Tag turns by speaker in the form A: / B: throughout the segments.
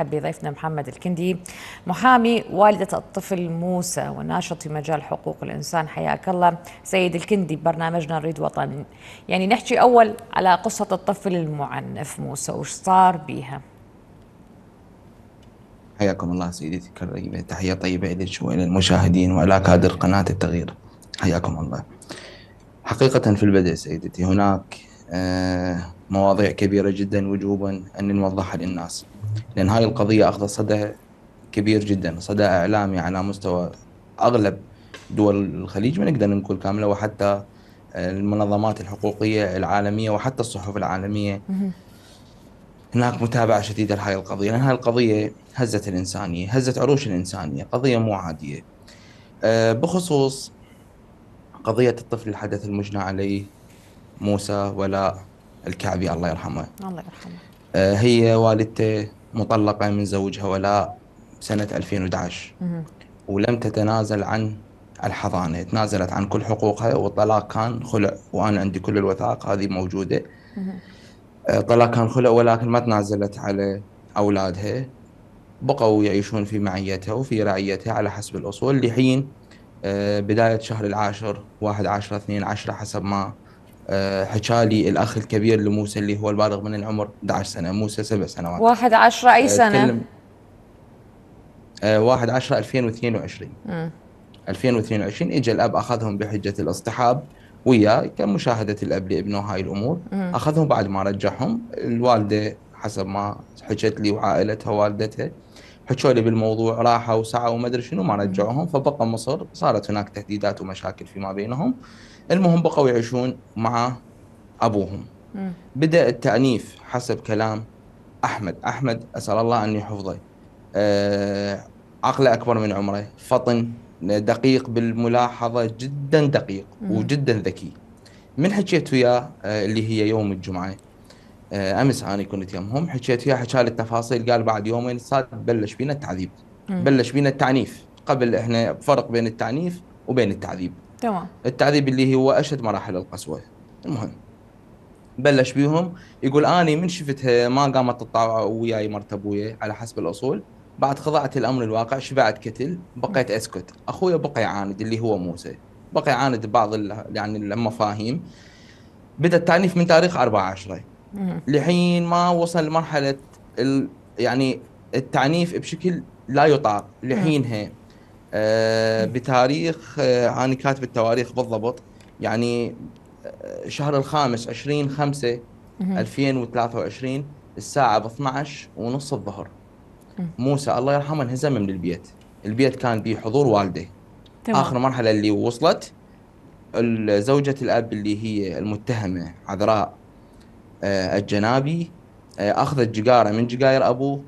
A: نرحب بضيفنا محمد الكندي محامي والدة الطفل موسى وناشط في مجال حقوق الإنسان حياك الله سيد الكندي برنامجنا نريد وطن يعني نحكي أول على قصة الطفل المعنف موسى وش صار بيها
B: حياكم الله سيدتي الكريمة تحية طيبة لك وإلى المشاهدين وإلى كادر قناة التغيير حياكم الله حقيقة في البدء سيدتي هناك آه، مواضيع كبيرة جدا وجوبا أن نوضحها للناس لان هاي القضيه اخذت صدى كبير جدا صدى اعلامي على مستوى اغلب دول الخليج ما نقدر نقول كامله وحتى المنظمات الحقوقيه العالميه وحتى الصحف العالميه هناك متابعه شديده لهاي القضيه لان هاي القضيه هزت الانسانيه هزت عروش الانسانيه قضيه مو عاديه أه، بخصوص قضيه الطفل الحدث المجنى عليه موسى ولاء الكعبي الله يرحمه الله يرحمه آه، هي والدته مطلقة من زوجها ولاء سنة 2011 ولم تتنازل عن الحضانة تنازلت عن كل حقوقها والطلاق كان خلع وأنا عندي كل الوثائق هذه موجودة الطلاق آه، كان خلع ولكن ما تنازلت على أولادها بقوا يعيشون في معيتها وفي رعيتها على حسب الأصول لحين آه، بداية شهر العاشر واحد 10 اثنين 10 حسب ما آه، حكى لي الاخ الكبير لموسى اللي هو البالغ من العمر 11 سنه موسى سبع سنوات
A: 1 10 اي آه، سنه؟
B: 1 10 2022 2022 اجى الاب اخذهم بحجه الاصطحاب وياه كمشاهده الاب لابنه هاي الامور مم. اخذهم بعد ما رجعهم الوالده حسب ما حكت لي وعائلتها والدتها حكوا لي بالموضوع راحوا وسعوا وما ادري شنو ما رجعوهم فبقى مصر صارت هناك تهديدات ومشاكل فيما بينهم المهم بقوا يعيشون مع ابوهم بدا التانيف حسب كلام احمد احمد اسال الله ان يحفظه آه، عقله اكبر من عمره فطن دقيق بالملاحظه جدا دقيق وجدا ذكي من حكيت وياه آه، اللي هي يوم الجمعه آه، امس انا كنت يمهم حكيت وياه حكى لي التفاصيل قال بعد يومين صار بلش بينا التعذيب بلش بينا التعنيف قبل احنا فرق بين التعنيف وبين التعذيب تمام التعذيب اللي هو اشد مراحل القسوه المهم بلش بيهم يقول اني من شفتها ما قامت تطاوع وياي مرت ابويا على حسب الاصول بعد خضعت الامر الواقع شبعت كتل بقيت اسكت اخويا بقى يعاند اللي هو موسى بقى يعاند بعض يعني المفاهيم بدا التعنيف من تاريخ 4 10 لحين ما وصل لمرحله يعني التعنيف بشكل لا يطاق لحينها آه، بتاريخ عن آه، كاتب التواريخ بالضبط يعني آه، شهر الخامس 20 5 2023 الساعة ب 12 ونص الظهر موسى الله يرحمه انهزم من البيت البيت كان بحضور حضور والده تمام. آخر مرحلة اللي وصلت زوجة الأب اللي هي المتهمة عذراء الجنابي أخذت جقارة من جقاير أبوه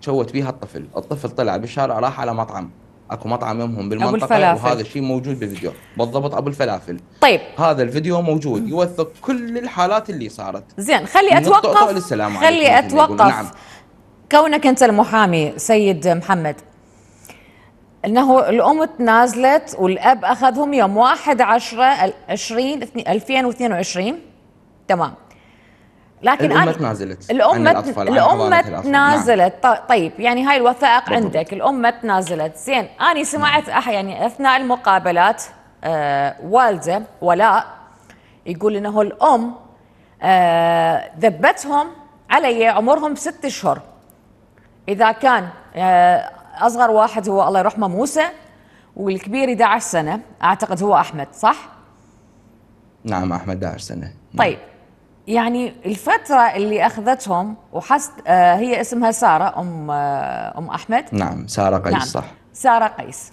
B: شوت بيها الطفل الطفل طلع بالشارع راح على مطعم اكو مطعم يمهم بالمنطقه أبو وهذا الشيء موجود بالفيديو بالضبط ابو الفلافل طيب هذا الفيديو موجود يوثق كل الحالات اللي صارت
A: زين خلي اتوقف خلي اتوقف نعم. كونك انت المحامي سيد محمد انه الام تنازلت والاب اخذهم يوم 1 10 20 2022 تمام لكن ما تنازلت الام ما نعم. تنازلت طيب يعني هاي الوثائق بالضبط. عندك ما تنازلت زين أنا سمعت نعم. يعني أثناء المقابلات آه والدة ولاء يقول إنه الأم آه ذبتهم علي عمرهم ست أشهر إذا كان آه أصغر واحد هو الله يرحمه موسى والكبير 11 سنة أعتقد هو أحمد صح؟
B: نعم أحمد 11 سنة
A: نعم. طيب يعني الفترة اللي أخذتهم وحست آه هي اسمها سارة أم آه أم أحمد
B: نعم سارة قيس نعم. صح
A: سارة قيس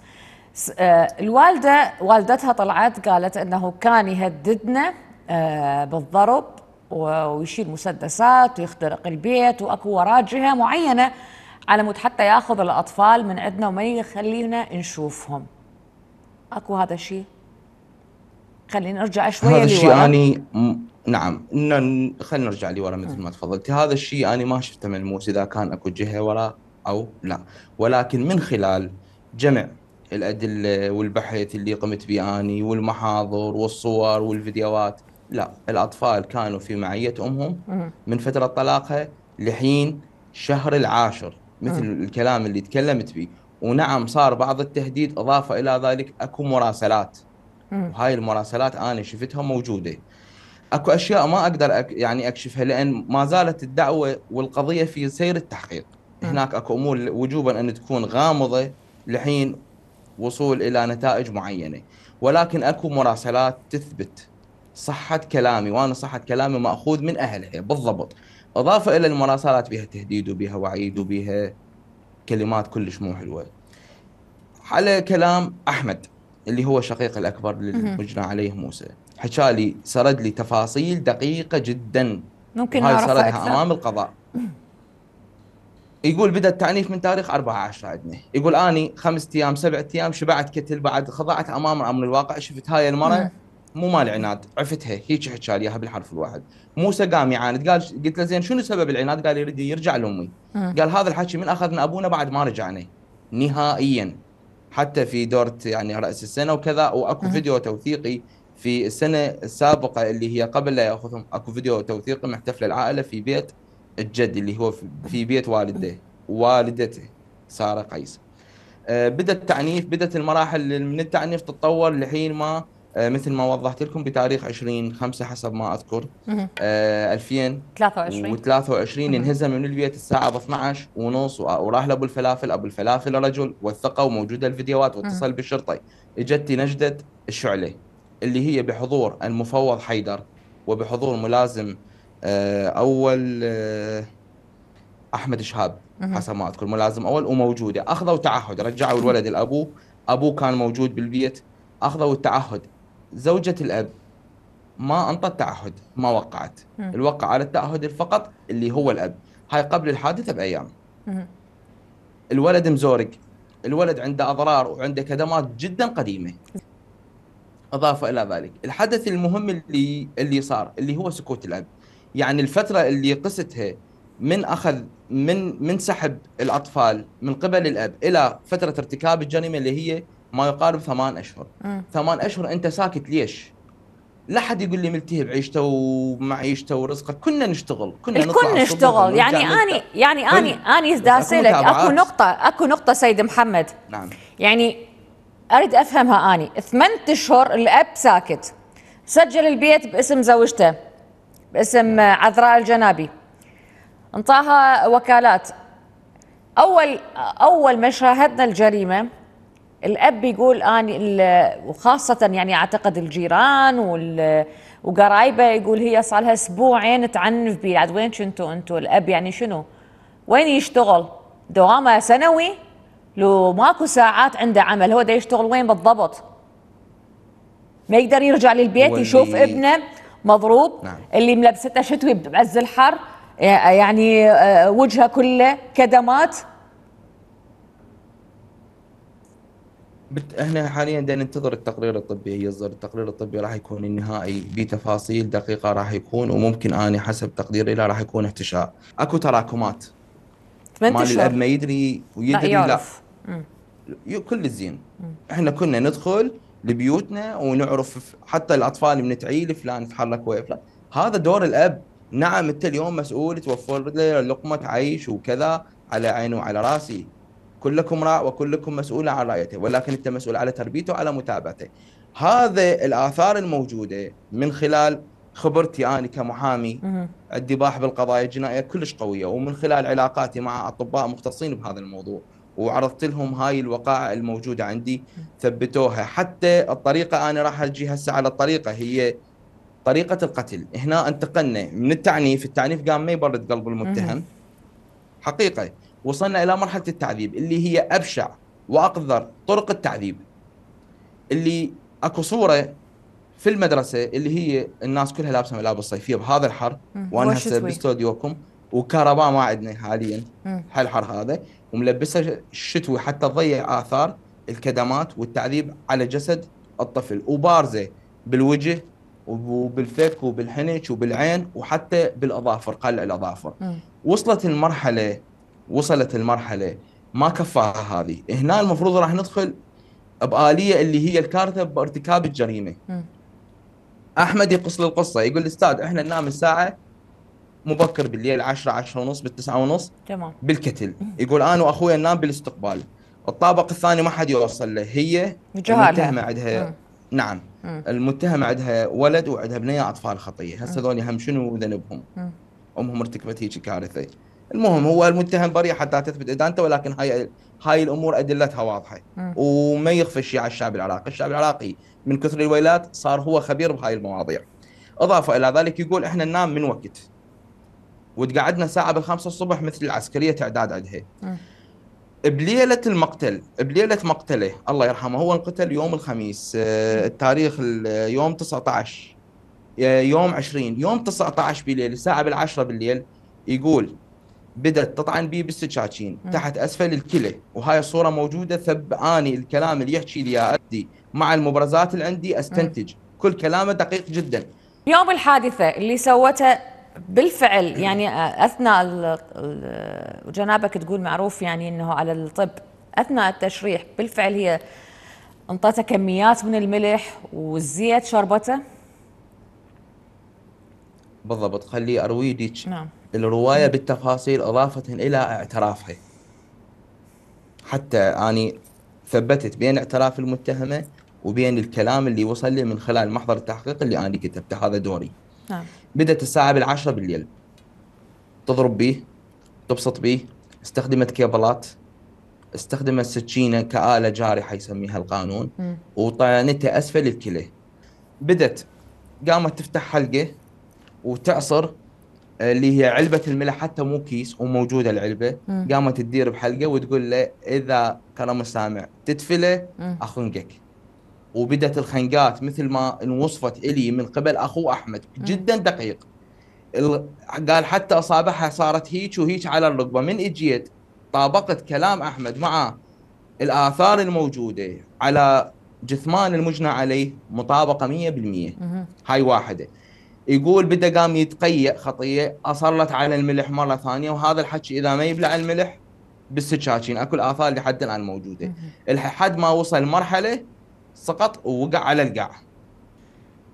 A: آه الوالدة والدتها طلعت قالت أنه كان يهددنا آه بالضرب ويشيل مسدسات ويخترق البيت وأكو وراه جهة معينة على مود حتى ياخذ الأطفال من عندنا وما يخلينا نشوفهم أكو هذا الشيء خلينا نرجع شوية هذا الشيء
B: أنا نعم خلينا نرجع لورا مثل ما تفضلت هذا الشيء انا ما شفته ملموس اذا كان اكو جهه وراء او لا ولكن من خلال جمع الادله والبحث اللي قمت به اني والمحاضر والصور والفيديوهات لا الاطفال كانوا في معيه امهم من فتره طلاقها لحين شهر العاشر مثل الكلام اللي تكلمت به ونعم صار بعض التهديد اضافه الى ذلك اكو مراسلات وهاي المراسلات انا شفتها موجوده اكو اشياء ما اقدر أك يعني اكشفها لان ما زالت الدعوه والقضيه في سير التحقيق نعم. هناك اكو امور وجوبا ان تكون غامضه لحين وصول الى نتائج معينه ولكن اكو مراسلات تثبت صحه كلامي وانا صحه كلامي ماخوذ من اهلها بالضبط اضافه الى المراسلات بها تهديد وبها وعيد وبها كلمات كلش مو حلوه على كلام احمد اللي هو شقيق الاكبر للمجنى عليه موسى حكى لي سرد لي تفاصيل دقيقه جدا
A: ممكن هاي سردها أكثر. امام
B: القضاء يقول بدا التعنيف من تاريخ 14 عندنا يقول اني خمس ايام سبع ايام شبعت كتل بعد خضعت امام امر الواقع شفت هاي المره مو مال عناد عفتها هيك حكى لي اياها بالحرف الواحد موسى قام يعاند قال قلت له زين شنو سبب العناد قال يريد يرجع لامي قال هذا الحكي من اخذنا ابونا بعد ما رجعنا نهائيا حتى في دورة يعني راس السنه وكذا واكو فيديو توثيقي في السنه السابقه اللي هي قبل لا ياخذهم اكو فيديو توثيقي محتفل العائله في بيت الجد اللي هو في بيت والده والدته ساره قيس آه، بدا التعنيف بدات المراحل من التعنيف تتطور لحين ما آه، مثل ما وضحت لكم بتاريخ 20 5 حسب ما اذكر 2023 آه، و23 انهزم من البيت الساعه 12 ونص وراح لابو الفلافل ابو الفلافل رجل وثقه وموجوده الفيديوهات واتصل بالشرطه اجت نجده الشعله اللي هي بحضور المفوض حيدر وبحضور ملازم آه، اول آه، احمد شهاب حسب ما اذكر ملازم اول وموجوده اخذوا تعهد رجعوا الولد لابوه ابوه كان موجود بالبيت اخذوا التعهد زوجة الاب ما انطت تعهد ما وقعت الوقع على التعهد فقط اللي هو الاب هاي قبل الحادثه بايام الولد مزورق الولد عنده اضرار وعنده كدمات جدا قديمه اضافه الى ذلك الحدث المهم اللي اللي صار اللي هو سكوت الاب يعني الفتره اللي قستها من اخذ من من سحب الاطفال من قبل الاب الى فتره ارتكاب الجريمه اللي هي ما يقارب ثمان اشهر م. آه. ثمان اشهر انت ساكت ليش؟ لا حد يقول لي ملتهي بعيشته ومعيشته ورزقه كنا نشتغل كنا نطلع الكل نشتغل يعني اني
A: يعني اني اني اسالك اكو نقطه اكو نقطه سيد محمد نعم يعني اريد افهمها اني ثمان اشهر الاب ساكت سجل البيت باسم زوجته باسم عذراء الجنابي انطاها وكالات اول اول ما شاهدنا الجريمه الاب يقول اني وخاصه يعني اعتقد الجيران وال وقرايبه يقول هي صار لها اسبوعين تعنف بي عاد وين كنتوا انتوا الاب يعني شنو؟ وين يشتغل؟ دوامه سنوي لو ماكو ساعات عنده عمل هو دا يشتغل وين بالضبط ما يقدر يرجع للبيت يشوف ابنه مضروب نعم. اللي ملبسته شتوي بعز الحر يعني آه، وجهه كله كدمات
B: بت... احنا حاليا دا ننتظر التقرير الطبي يصدر التقرير الطبي راح يكون النهائي بتفاصيل دقيقه راح يكون وممكن انا حسب تقديري لا راح يكون احتشاء اكو تراكمات
A: مال الاب ما
B: يدري ويدري لا, لا كل الزين احنا كنا ندخل لبيوتنا ونعرف حتى الاطفال من تعيل فلان تحرك ويا فلان هذا دور الاب نعم انت اليوم مسؤول توفر له لقمه عيش وكذا على عيني وعلى راسي كلكم راء وكلكم مسؤول عن رايته ولكن انت مسؤول على تربيته وعلى متابعته هذا الاثار الموجوده من خلال خبرتي انا كمحامي الدباح بالقضايا الجنائيه كلش قويه ومن خلال علاقاتي مع اطباء مختصين بهذا الموضوع وعرضت لهم هاي الوقائع الموجوده عندي ثبتوها حتى الطريقه انا راح اجي هسه على الطريقه هي طريقه القتل هنا انتقلنا من التعنيف التعنيف قام ما يبرد قلب المتهم حقيقه وصلنا الى مرحله التعذيب اللي هي ابشع واقذر طرق التعذيب اللي اكو صوره في المدرسه اللي هي الناس كلها لابسه ملابس صيفيه بهذا الحر وانا هسه باستوديوكم وكهرباء ما عندنا حاليا هالحر هذا وملبسها الشتوي حتى تضيع اثار الكدمات والتعذيب على جسد الطفل وبارزه بالوجه وبالفك وبالحنش وبالعين وحتى بالاظافر قلع الاظافر وصلت المرحله وصلت المرحله ما كفاها هذه هنا المفروض راح ندخل بآلية اللي هي الكارثة بارتكاب الجريمة م. أحمد يقص القصة يقول أستاذ إحنا ننام الساعة مبكر بالليل 10 10 ونص بال 9 ونص تمام بالكتل يقول انا واخويا ننام بالاستقبال الطابق الثاني ما حد يوصل له هي المتهمه عندها نعم م. المتهمه عندها ولد وعندها بنيه اطفال خطيه هسه هذول هم شنو ذنبهم امهم ارتكبت هيك كارثه المهم هو المتهم بريء حتى تثبت ادانته ولكن هاي هاي الامور ادلتها واضحه وما يخفى شيء على الشعب العراقي، الشعب العراقي من كثر الويلات صار هو خبير بهاي المواضيع. اضافه الى ذلك يقول احنا ننام من وقت وتقعدنا ساعه بالخمسة الصبح مثل العسكريه تعداد عندها بليله المقتل بليله مقتله الله يرحمه هو انقتل يوم الخميس آه، التاريخ يوم 19 يوم 20 يوم 19 بليل الساعه بالعشرة بالليل يقول بدت تطعن بي بالسكاكين تحت اسفل الكلى وهاي الصوره موجوده ثب اني الكلام اللي يحكي لي ادي مع المبرزات اللي عندي استنتج كل كلامه دقيق جدا
A: يوم الحادثه اللي سوتها بالفعل يعني اثناء جنابك تقول معروف يعني انه على الطب اثناء التشريح بالفعل هي انطتها كميات من الملح والزيت شربته
B: بالضبط خلي ارويدك نعم الروايه بالتفاصيل اضافه الى اعترافها حتى اني ثبتت بين اعتراف المتهمه وبين الكلام اللي وصل لي من خلال محضر التحقيق اللي انا كتبته هذا دوري نعم بدأت الساعة بالعشرة بالليل تضرب به تبسط به استخدمت كيبلات استخدم السكينة كآلة جارحة يسميها القانون وطعنته أسفل الكلى بدت قامت تفتح حلقة وتعصر آه، اللي هي علبة الملح حتى مو كيس وموجودة العلبة مم. قامت تدير بحلقة وتقول له إذا كرم السامع تدفله أخنقك وبدت الخنقات مثل ما انوصفت الي من قبل اخو احمد جدا دقيق قال حتى اصابعها صارت هيك وهيك على الركبه من اجيت طابقت كلام احمد مع الاثار الموجوده على جثمان المجنى عليه مطابقه 100% هاي واحده يقول بدا قام يتقيأ خطيه اصرت على الملح مره ثانيه وهذا الحكي اذا ما يبلع الملح بالسكاكين اكو الاثار لحد الان موجوده لحد ما وصل مرحله سقط ووقع على القاع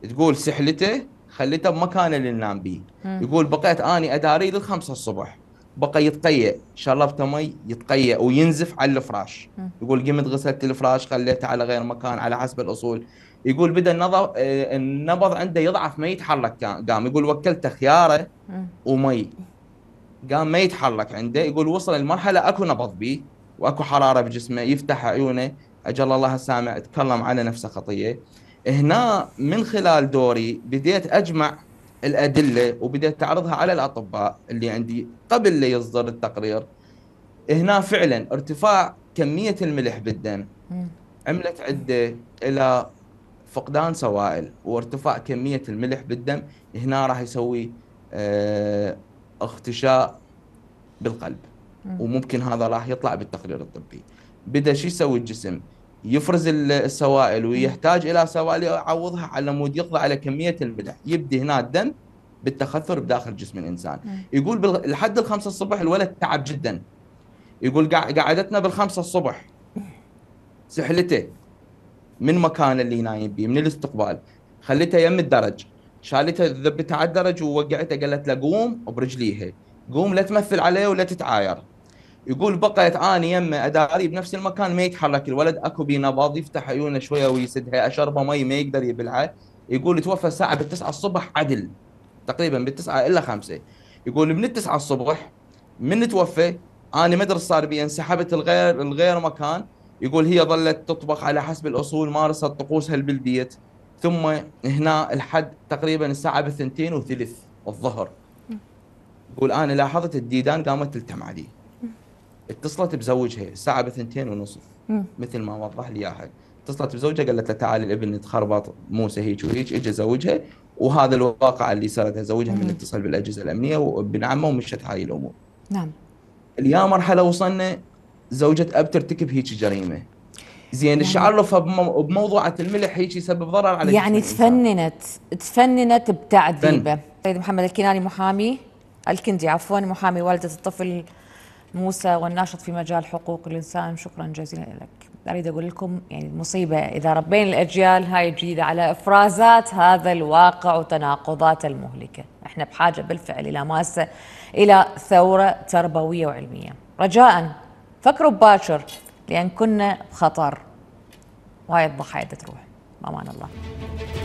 B: تقول سحلته خليته بمكانه اللي ننام بيه يقول بقيت اني اداري للخمسة الصبح بقى يتقيأ شربته مي يتقيأ وينزف على الفراش يقول قمت غسلت الفراش خليته على غير مكان على حسب الاصول يقول بدا النظر آه، النبض عنده يضعف ما يتحرك قام يقول وكلته خياره ومي قام ما يتحرك عنده يقول وصل المرحله اكو نبض بيه واكو حراره بجسمه يفتح عيونه اجل الله السامع تكلم على نفسه خطيه هنا من خلال دوري بديت اجمع الادله وبديت تعرضها على الاطباء اللي عندي قبل لا يصدر التقرير هنا فعلا ارتفاع كميه الملح بالدم عملت عده الى فقدان سوائل وارتفاع كميه الملح بالدم هنا راح يسوي آه، اختشاء بالقلب وممكن هذا راح يطلع بالتقرير الطبي بدا شو يسوي الجسم يفرز السوائل ويحتاج الى سوائل يعوضها على مود يقضي على كميه الملح يبدي هنا الدم بالتخثر بداخل جسم الانسان يقول لحد الخمسة الصبح الولد تعب جدا يقول قعدتنا بالخمسة الصبح سحلته من مكانه اللي نايم بيه من الاستقبال خليته يم الدرج شالته ذبته على الدرج ووقعته قالت له قوم برجليها قوم لا تمثل عليه ولا تتعاير يقول بقيت اني يمه اداري بنفس المكان ما يتحرك الولد اكو بي نبض يفتح عيونه شويه ويسدها اشربه مي ما يقدر يبلعه يقول توفى الساعه بالتسعة الصبح عدل تقريبا بالتسعة الا خمسة يقول من التسعة الصبح من توفى انا ما ادري صار بي انسحبت الغير الغير مكان يقول هي ظلت تطبخ على حسب الاصول مارست طقوسها بالبيت ثم هنا الحد تقريبا الساعه بالثنتين وثلث الظهر يقول انا لاحظت الديدان قامت تلتم علي اتصلت بزوجها الساعه بثنتين ونصف مثل ما وضح لي اياها اتصلت بزوجها قالت له تعالي الابن تخربط موسى هيك وهيك اجى زوجها وهذا الواقع اللي صارت زوجها من اتصل بالاجهزه الامنيه وابن عمه ومشت هاي الامور. نعم. اليا مرحله وصلنا زوجة اب ترتكب هيك جريمه. زين يعني الشعار بموضوعة الملح هيك يسبب ضرر على يعني
A: تفننت تفننت بتعذيبه. سيد محمد الكناني محامي الكندي عفوا محامي والدة الطفل موسى والناشط في مجال حقوق الإنسان شكرا جزيلا لك أريد أقول لكم يعني المصيبة إذا ربينا الأجيال هاي الجديدة على إفرازات هذا الواقع وتناقضات المهلكة إحنا بحاجة بالفعل إلى ماسة إلى ثورة تربوية وعلمية رجاء فكروا باشر لأن كنا بخطر وهاي الضحايا تروح بأمان
B: الله